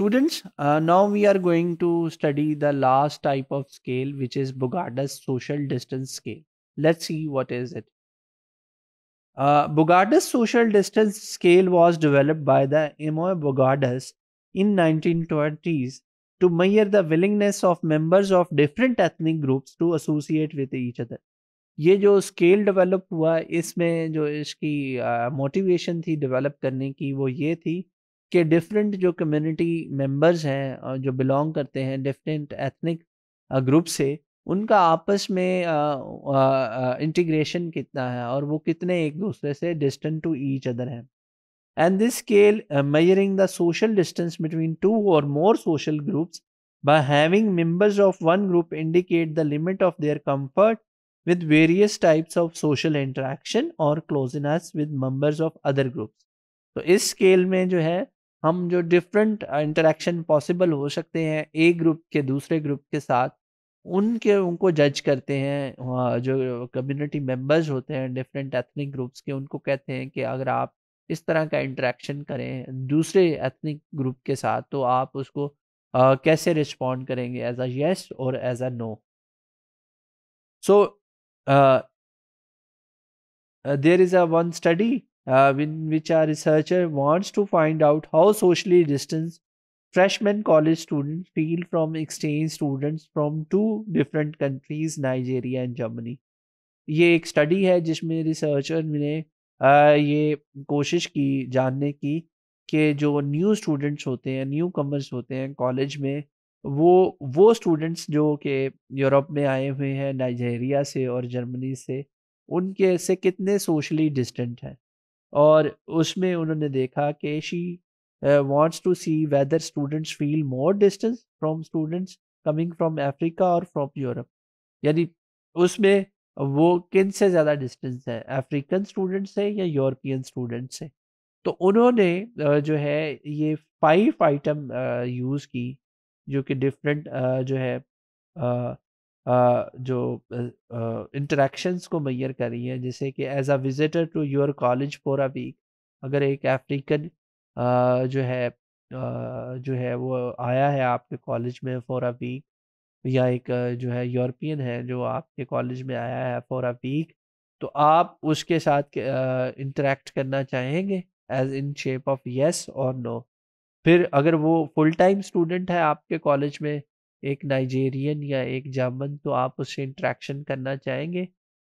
Students, uh, now we are going to study the last type of scale, which is Bogarda's social distance scale. Let's see what is it. Uh, Bogarda's social distance scale was developed by the Emoy Bogardas in 1920s to measure the willingness of members of different ethnic groups to associate with each other. ये जो scale develop हुआ इसमें जो इसकी motivation uh, थी develop करने की वो ये थी के डिफरेंट जो कम्युनिटी मेंबर्स हैं और जो बिलोंग करते हैं डिफरेंट एथनिक ग्रुप से उनका आपस में इंटीग्रेशन कितना है और वो कितने एक दूसरे से डिस्टेंट टू ईच अदर हैं and this scale measuring the social distance between two और more social groups by having members of one group indicate the limit of their comfort with various types of social interaction और closeness with members of other groups तो इस scale में जो है हम जो different interaction possible हो सकते हैं एक ग्रुप के दूसरे ग्रुप के साथ उनके उनको जज करते हैं जो कम्युनिटी मेंबर्स होते हैं डिफरेंट एथनिक ग्रुप्स के उनको कहते हैं कि अगर आप इस तरह का इंटरेक्शन करें दूसरे एथनिक ग्रुप के साथ तो आप उसको आ, uh, कैसे रिस्पॉन्ड करेंगे एज अ यस और as a no so there is a one study uh, in which a researcher wants to find out how socially distanced freshman college students feel from exchange students from two different countries Nigeria and Germany ये एक study है जिसमें researcher ने ये कोशिश की जानने की कि जो न्यू स्टूडेंट्स होते हैं न्यू कमर्स होते हैं कॉलेज में वो वो स्टूडेंट्स जो कि यूरोप में आए हुए हैं नाइजीरिया से और जर्मनी से उनके से कितने सोशली डिस्टेंट हैं और उसमें उन्होंने देखा कि she wants to see whether students feel more distance from students coming from Africa और फ्रॉम यूरोप यानी उसमें वो किन से ज़्यादा डिस्टेंस है अफ्रीकन स्टूडेंट्स से या यूरोपियन स्टूडेंट्स से तो उन्होंने uh, जो है ये फाइव आइटम यूज़ की जो कि डिफरेंट uh, जो है uh, जो इंटरेक्शंस को मैयर करी हैं जैसे कि as a visitor to your college for a week अगर एक अफ्रीकन जो है जो है वो आया है आपके कॉलेज में फॉर अ वीक या एक जो है यूरोपियन है जो आपके कॉलेज में आया है फॉर अ वीक तो आप उसके साथ इंटरेक्ट करना चाहेंगे as in shape of yes और नो फिर अगर वो फुल टाइम स्टूडेंट है आपके कॉलेज में एक नाइजेरियन या एक जर्मन तो आप उससे इंट्रैक्शन करना चाहेंगे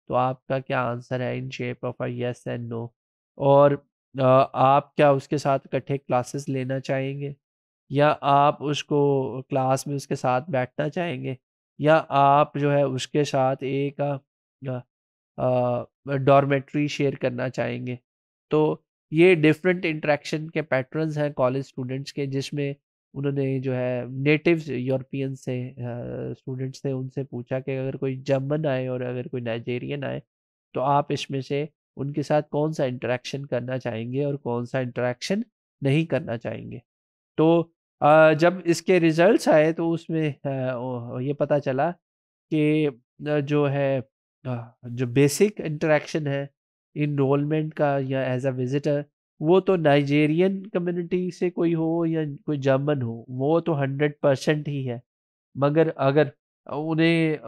तो आपका क्या आंसर है in shape of a yes and no और आप क्या उसके साथ इकट्ठे क्लासेस लेना चाहेंगे या आप उसको क्लास में उसके साथ बैठना चाहेंगे या आप जो है उसके साथ एक डॉर्मेट्री शेयर करना चाहेंगे तो ये डिफरेंट इंट्रैक्शन के पैटर्न्स हैं कॉलेज स्टूडेंट्स के जिसमें उन्होंने जो है नेटिव यूरोपियन से स्टूडेंट्स थे उनसे पूछा कि अगर कोई जर्मन आए और अगर कोई नाइजेरियन आए तो आप इसमें से उनके साथ कौन सा इंटरेक्शन करना चाहेंगे और कौन सा इंटरेक्शन नहीं करना चाहेंगे तो जब इसके रिजल्ट्स आए तो उसमें ये पता चला कि जो है जो बेसिक इंटरेक्शन है इनरोलमेंट का या एज अ विज़िटर वो तो नाइजेरियन कम्युनिटी से कोई हो या कोई जर्मन हो वो तो हंड्रेड परसेंट ही है मगर अगर उन्हें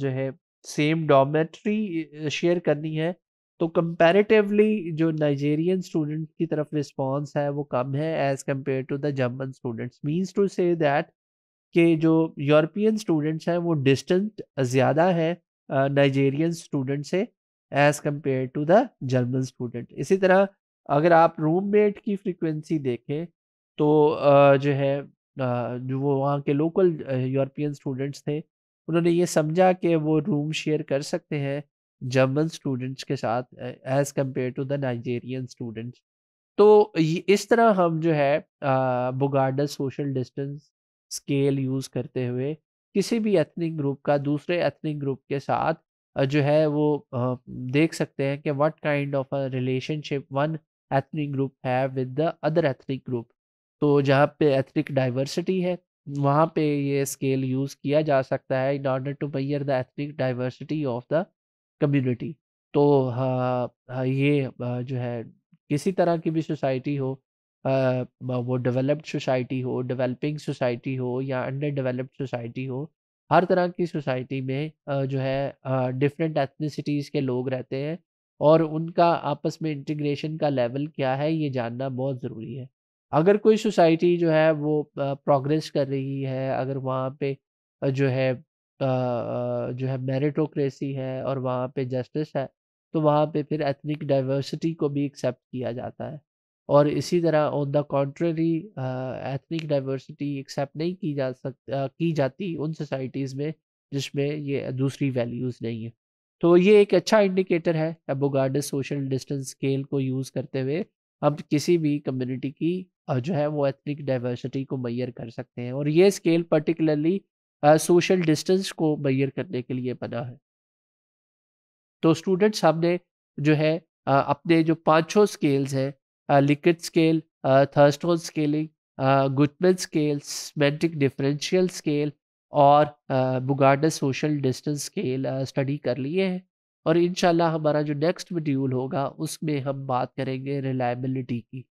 जो है सेम डोमेट्री शेयर करनी है तो कंपैरेटिवली जो नाइजेरियन स्टूडेंट की तरफ रिस्पांस है वो कम है as compare to the German students means to say that कि जो यूरोपियन स्टूडेंट्स हैं वो डिस्टेंट ज़्यादा है नाइजेरियन स्टूडेंट से as compare to the German student इसी तरह अगर आप रूममेट की फ्रीक्वेंसी देखें तो जो है जो वो वहाँ के लोकल यूरोपियन स्टूडेंट्स थे उन्होंने ये समझा कि वो रूम शेयर कर सकते हैं जर्मन स्टूडेंट्स के साथ as compare to the Nigerian students तो इस तरह हम जो है Bogardus social distance scale use करते हुए किसी भी एथनिक ग्रुप का दूसरे एथनिक ग्रुप के साथ जो है वो देख सकते हैं कि what kind of a relationship one ethnic group है with the other ethnic group तो जहाँ पे एथनिक डाइवर्सिटी है वहाँ पे ये स्केल यूज़ किया जा सकता है in order to measure the ethnic diversity of the community तो हाँ, हाँ, ये जो है किसी तरह की भी सोसाइटी हो आ, वो डेवलप्ड सोसाइटी हो डेवलपिंग सोसाइटी हो या अंडर डेवलप्ड सोसाइटी हो हर तरह की सोसाइटी में जो है डिफरेंट एथनिसिटीज़ के लोग रहते हैं और उनका आपस में इंटीग्रेशन का लेवल क्या है ये जानना बहुत ज़रूरी है अगर कोई सोसाइटी जो है वो प्रोग्रेस कर रही है अगर वहाँ पे जो है जो है मेरिटोक्रेसी है और वहाँ पे जस्टिस है तो वहाँ पे फिर एथनिक डाइवर्सिटी को भी एक्सेप्ट किया जाता है और इसी तरह on the contrary ethnic diversity accept नहीं की जा सक की जाती उन सोसाइटीज़ में जिसमें ये दूसरी वैल्यूज़ नहीं है तो ये एक अच्छा इंडिकेटर है एबोगार्ड सोशल डिस्टेंस स्केल को यूज़ करते हुए हम किसी भी कम्युनिटी की जो है वो एथनिक डाइवर्सिटी को मैयर कर सकते हैं और ये स्केल पर्टिकुलरली सोशल डिस्टेंस को मैयर करने के लिए बना है तो स्टूडेंट्स हमने जो है आ, अपने जो पाँचों स्केल्स हैं Likert scale Thurstone scaling Guttman scales semantic differential scale और Bogardus social distance scale study कर लिए हैं और इन हमारा जो नेक्स्ट मॉड्यूल होगा उसमें हम बात करेंगे रिलायबिलिटी की